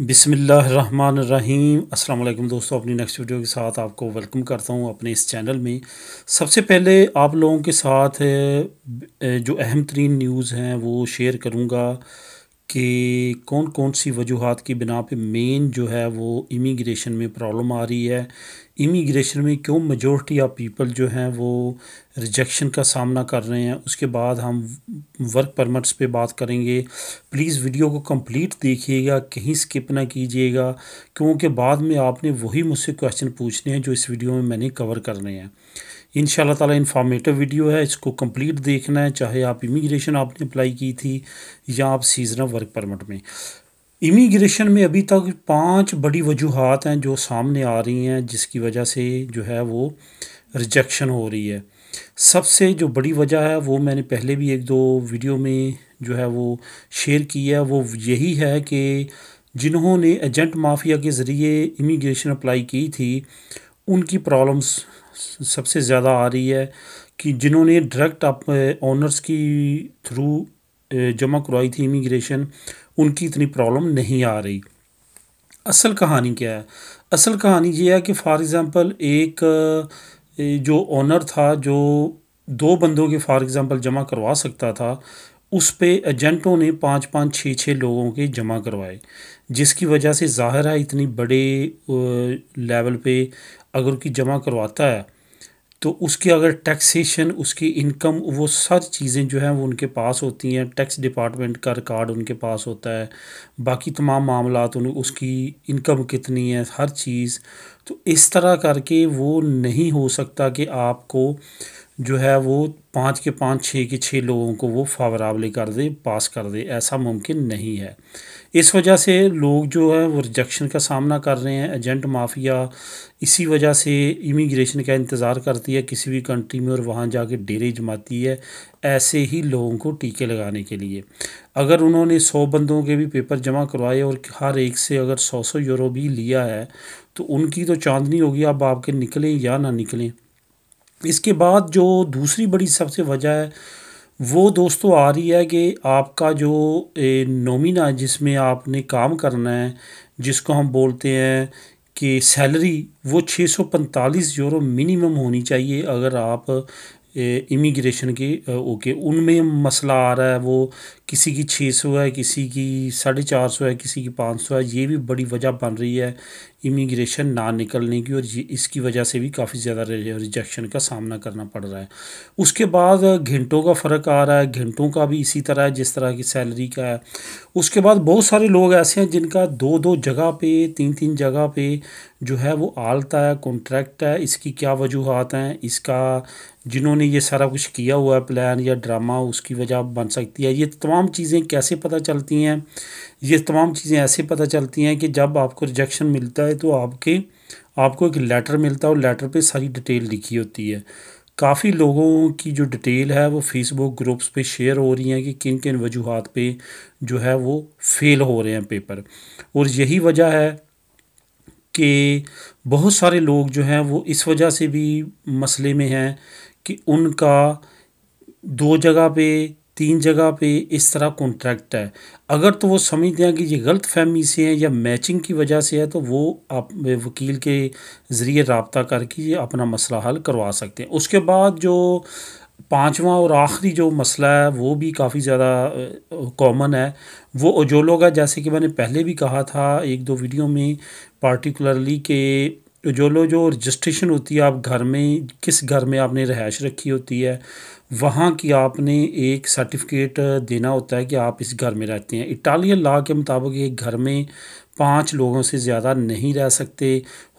बिसमीम अल्लाम दोस्तों अपनी नेक्स्ट वीडियो के साथ आपको वेलकम करता हूं अपने इस चैनल में सबसे पहले आप लोगों के साथ जो अहम तरीन न्यूज़ हैं वो शेयर करूंगा कि कौन कौन सी वजूहत की बिना पे मेन जो है वो इमीग्रेशन में प्रॉब्लम आ रही है इमीग्रेशन में क्यों मेजोरिटी ऑफ पीपल जो हैं वो रिजेक्शन का सामना कर रहे हैं उसके बाद हम वर्क परमिट्स पे बात करेंगे प्लीज़ वीडियो को कंप्लीट देखिएगा कहीं स्किप ना कीजिएगा क्योंकि बाद में आपने वही मुझसे क्वेश्चन पूछने हैं जो इस वीडियो में मैंने कवर करने हैं इन ताला इन्फॉर्मेटिव वीडियो है इसको कंप्लीट देखना है चाहे आप इमिग्रेशन आपने अप्लाई की थी या आप सीजनल वर्क परमिट में इमिग्रेशन में अभी तक पांच बड़ी वजूहत हैं जो सामने आ रही हैं जिसकी वजह से जो है वो रिजेक्शन हो रही है सबसे जो बड़ी वजह है वो मैंने पहले भी एक दो वीडियो में जो है वो शेयर की है वो यही है कि जिन्होंने एजेंट माफिया के ज़रिए इमिग्रेशन अप्लाई की थी उनकी प्रॉब्लम्स सबसे ज़्यादा आ रही है कि जिन्होंने डायरेक्ट आप ऑनर्स की थ्रू जमा करवाई थी इमिग्रेशन उनकी इतनी प्रॉब्लम नहीं आ रही असल कहानी क्या है असल कहानी ये है कि फॉर एग्ज़ाम्पल एक जो ऑनर था जो दो बंदों के फॉर एग्ज़ाम्पल जमा करवा सकता था उस पे एजेंटों ने पाँच पाँच छः छः लोगों के जमा करवाए जिसकी वजह से ज़ाहिर है इतनी बड़े लेवल पे अगर उनकी जमा करवाता है तो उसकी अगर टैक्सेशन उसकी इनकम वो सब चीज़ें जो हैं वो उनके पास होती हैं टैक्स डिपार्टमेंट का रिकॉर्ड उनके पास होता है बाकी तमाम मामला तो उसकी इनकम कितनी है हर चीज़ तो इस तरह करके वो नहीं हो सकता कि आपको जो है वो पाँच के पाँच छः के छः लोगों को वो फावराबली कर दे पास कर दे ऐसा मुमकिन नहीं है इस वजह से लोग जो है वो रिजेक्शन का सामना कर रहे हैं एजेंट माफिया इसी वजह से इमिग्रेशन का इंतज़ार करती है किसी भी कंट्री में और वहाँ जाके डेरे जमाती है ऐसे ही लोगों को टीके लगाने के लिए अगर उन्होंने सौ बंदों के भी पेपर जमा करवाए और हर एक से अगर सौ सौ यूरो भी लिया है तो उनकी तो चांदनी होगी अब आपके निकलें या ना निकलें इसके बाद जो दूसरी बड़ी सबसे वजह है वो दोस्तों आ रही है कि आपका जो नोमिना जिसमें आपने काम करना है जिसको हम बोलते हैं कि सैलरी वो 645 यूरो मिनिमम होनी चाहिए अगर आप इमिग्रेशन के ओके उनमें मसला आ रहा है वो किसी की छः सौ है किसी की साढ़े चार सौ है किसी की पाँच सौ है ये भी बड़ी वजह बन रही है इमिग्रेशन ना निकलने की और ये इसकी वजह से भी काफ़ी ज़्यादा रिजेक्शन का सामना करना पड़ रहा है उसके बाद घंटों का फ़र्क आ रहा है घंटों का भी इसी तरह है जिस तरह की सैलरी का है उसके बाद बहुत सारे लोग ऐसे हैं जिनका दो दो जगह पे तीन तीन जगह पे जो है वो आलता है कॉन्ट्रैक्ट है इसकी क्या वजूहत हैं इसका जिन्होंने ये सारा कुछ किया हुआ है प्लान या ड्रामा उसकी वजह बन सकती है ये तमाम तमाम चीज़ें कैसे पता चलती हैं ये तमाम चीज़ें ऐसे पता चलती हैं कि जब आपको रिजेक्शन मिलता है तो आपके आपको एक लेटर मिलता है और लेटर पे सारी डिटेल लिखी होती है काफ़ी लोगों की जो डिटेल है वो फेसबुक ग्रुप्स पे शेयर हो रही हैं कि किन किन वजूहत पे जो है वो फेल हो रहे हैं पेपर और यही वजह है कि बहुत सारे लोग जो हैं वो इस वजह से भी मसले में हैं कि उनका दो जगह पे तीन जगह पे इस तरह कॉन्ट्रैक्ट है अगर तो वो समझते हैं कि ये गलत फहमी से है या मैचिंग की वजह से है तो वो आप वकील के ज़रिए रबता करके ये अपना मसला हल करवा सकते हैं उसके बाद जो पाँचवा और आखिरी जो मसला है वो भी काफ़ी ज़्यादा कॉमन है वो ओजोलो का जैसे कि मैंने पहले भी कहा था एक दो वीडियो में पार्टिकुलरली के तो जो लोग जो रजिस्ट्रेशन होती है आप घर में किस घर में आपने रहायश रखी होती है वहाँ की आपने एक सर्टिफिकेट देना होता है कि आप इस घर में रहते हैं इटालियन लॉ के मुताबिक एक घर में पाँच लोगों से ज़्यादा नहीं रह सकते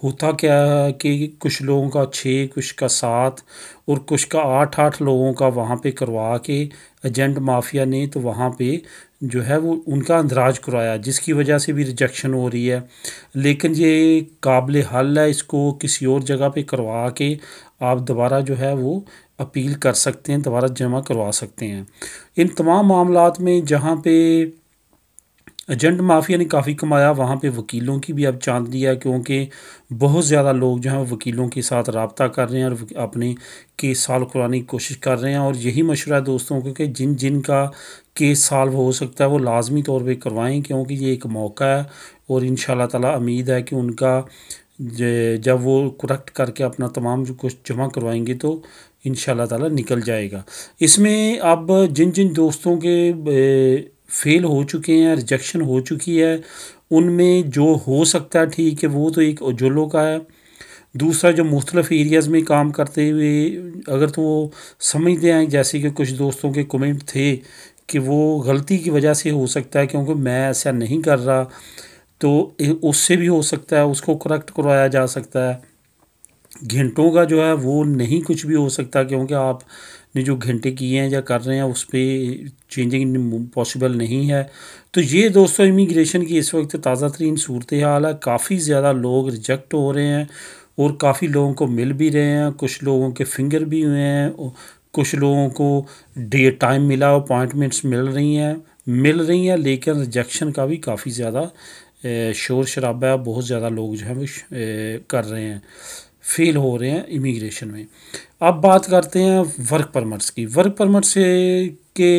होता क्या है कि कुछ लोगों का छः कुछ का सात और कुछ का आठ आठ लोगों का वहाँ पे करवा के एजेंट माफिया ने तो वहाँ पे जो है वो उनका अंदराज करवाया जिसकी वजह से भी रिजेक्शन हो रही है लेकिन ये काबिल हल है इसको किसी और जगह पे करवा के आप दोबारा जो है वो अपील कर सकते हैं दोबारा जमा करवा सकते हैं इन तमाम मामला में जहाँ पर एजेंट माफिया ने काफ़ी कमाया वहाँ पे वकीलों की भी अब चांद दिया क्योंकि बहुत ज़्यादा लोग जो हैं वकीलों के साथ रबता कर रहे हैं और अपने केस साल खुलाने की कोशिश कर रहे हैं और यही मशवरा है दोस्तों को कि जिन जिन का केस साल्व हो सकता है वो लाजमी तौर पर करवाएँ क्योंकि ये एक मौका है और इन शाह उम्मीद है कि उनका जब वो करेक्ट करके अपना तमाम जो कुछ जमा करवाएंगे तो इन ताला निकल जाएगा इसमें अब जिन जिन दोस्तों के फेल हो चुके हैं रिजेक्शन हो चुकी है उनमें जो हो सकता है ठीक है वो तो एक उजलो का है दूसरा जो मुख्तलफ़ एरियाज़ में काम करते हुए अगर तो वो समझते हैं जैसे कि कुछ दोस्तों के कमेंट थे कि वो गलती की वजह से हो सकता है क्योंकि मैं ऐसा नहीं कर रहा तो उससे भी हो सकता है उसको करेक्ट करवाया जा सकता है घंटों का जो है वो नहीं कुछ भी हो सकता क्योंकि आपने जो घंटे किए हैं या कर रहे हैं उस पर चेंजिंग पॉसिबल नहीं है तो ये दोस्तों इमिग्रेशन की इस वक्त ताज़ा तरीन सूरत हाल है काफ़ी ज़्यादा लोग रिजेक्ट हो रहे हैं और काफ़ी लोगों को मिल भी रहे हैं कुछ लोगों के फिंगर भी हुए हैं कुछ लोगों को डे टाइम मिला अपॉइंटमेंट्स मिल रही हैं मिल रही हैं लेकिन रिजेक्शन का भी काफ़ी ज़्यादा शोर शराबा बहुत ज़्यादा लोग जो है वो कर रहे हैं फेल हो रहे हैं इमिग्रेशन में अब बात करते हैं वर्क परमिट्स की वर्क परमिट के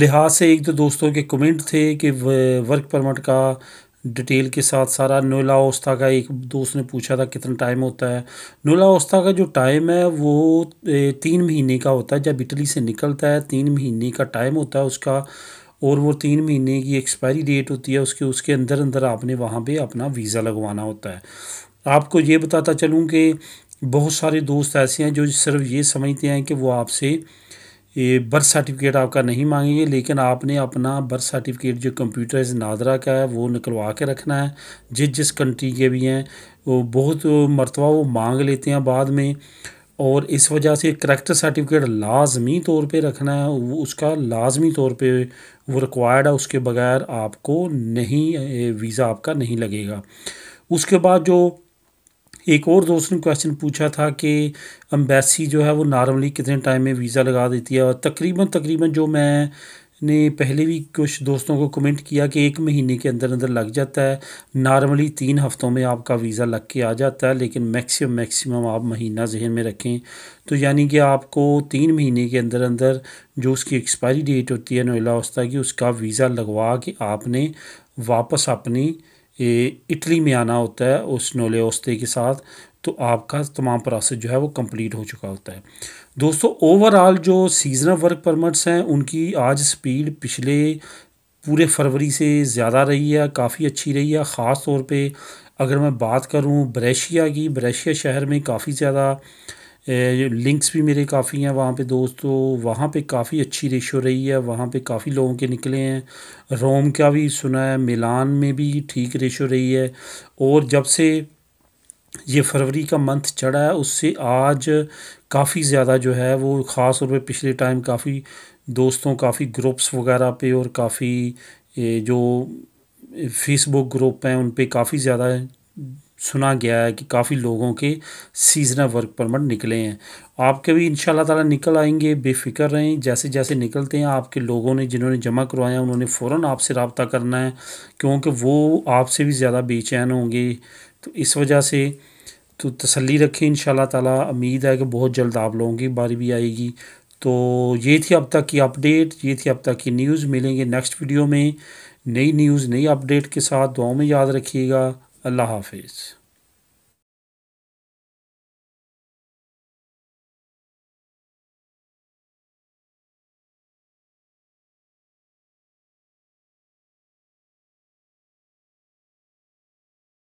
लिहाज से एक तो दोस्तों के कमेंट थे कि वर्क परमिट का डिटेल के साथ सारा नोला नोलावस्था का एक दोस्त ने पूछा था कितना टाइम होता है नोला नोलावस्था का जो टाइम है वो तीन महीने का होता है जब इटली से निकलता है तीन महीने का टाइम होता है उसका और वो तीन महीने की एक्सपायरी डेट होती है उसके उसके अंदर अंदर आपने वहाँ पे अपना वीज़ा लगवाना होता है आपको ये बताता चलूँ कि बहुत सारे दोस्त ऐसे हैं जो सिर्फ ये समझते हैं कि वो आपसे ये बर्थ सर्टिफिकेट आपका नहीं मांगेंगे लेकिन आपने अपना बर्थ सर्टिफिकेट जो कंप्यूटराइज नादरा का है वो निकलवा के रखना है जिस जिस कंट्री के भी हैं वो बहुत मरतबा वो मांग लेते हैं बाद में और इस वजह से करेक्टर सर्टिफिकेट लाजमी तौर पे रखना है वो उसका लाजमी तौर पे वो रिक्वायर्ड है उसके बगैर आपको नहीं वीज़ा आपका नहीं लगेगा उसके बाद जो एक और दोस्त ने क्वेश्चन पूछा था कि अम्बेसी जो है वो नॉर्मली कितने टाइम में वीज़ा लगा देती है और तकरीबन तकरीबन जो मैं ने पहले भी कुछ दोस्तों को कमेंट किया कि एक महीने के अंदर अंदर लग जाता है नॉर्मली तीन हफ़्तों में आपका वीज़ा लग के आ जाता है लेकिन मैक्सिमम मैक्सिमम आप महीना जहन में रखें तो यानी कि आपको तीन महीने के अंदर अंदर जो उसकी एक्सपायरी डेट होती है नोएला वस्ता की उसका वीज़ा लगवा के आपने वापस अपनी ये इटली में आना होता है उस नोले ओस्ते के साथ तो आपका तमाम प्रोसेस जो है वो कंप्लीट हो चुका होता है दोस्तों ओवरऑल जो सीजनल वर्क परमिट्स हैं उनकी आज स्पीड पिछले पूरे फरवरी से ज़्यादा रही है काफ़ी अच्छी रही है ख़ास तौर पे अगर मैं बात करूँ ब्रेशिया की ब्रेशिया शहर में काफ़ी ज़्यादा लिंक्स भी मेरे काफ़ी हैं वहाँ पे दोस्तों तो वहाँ पे काफ़ी अच्छी रेशो रही है वहाँ पे काफ़ी लोगों के निकले हैं रोम का भी सुना है मिलान में भी ठीक रेशो रही है और जब से ये फरवरी का मंथ चढ़ा है उससे आज काफ़ी ज़्यादा जो है वो ख़ास तौर पर पिछले टाइम काफ़ी दोस्तों काफ़ी ग्रुप्स वगैरह पे और काफ़ी जो फेसबुक ग्रुप हैं उन पर काफ़ी ज़्यादा सुना गया है कि काफ़ी लोगों के सीजनल वर्क परमिट निकले हैं आपके भी इन ताला निकल आएंगे बेफिक्र रहें जैसे जैसे निकलते हैं आपके लोगों ने जिन्होंने जमा करवाया उन्होंने फ़ौर आपसे रबता करना है क्योंकि वो आपसे भी ज़्यादा बेचैन होंगे तो इस वजह से तो तसली रखें इन ताला उम्मीद है कि बहुत जल्द आप लोगों की बारी भी आएगी तो ये थी अब तक की अपडेट ये थी अब तक की न्यूज़ मिलेंगे नेक्स्ट वीडियो में नई न्यूज़ नई अपडेट के साथ दुआओं में याद रखिएगा अल्लाह हाफिज़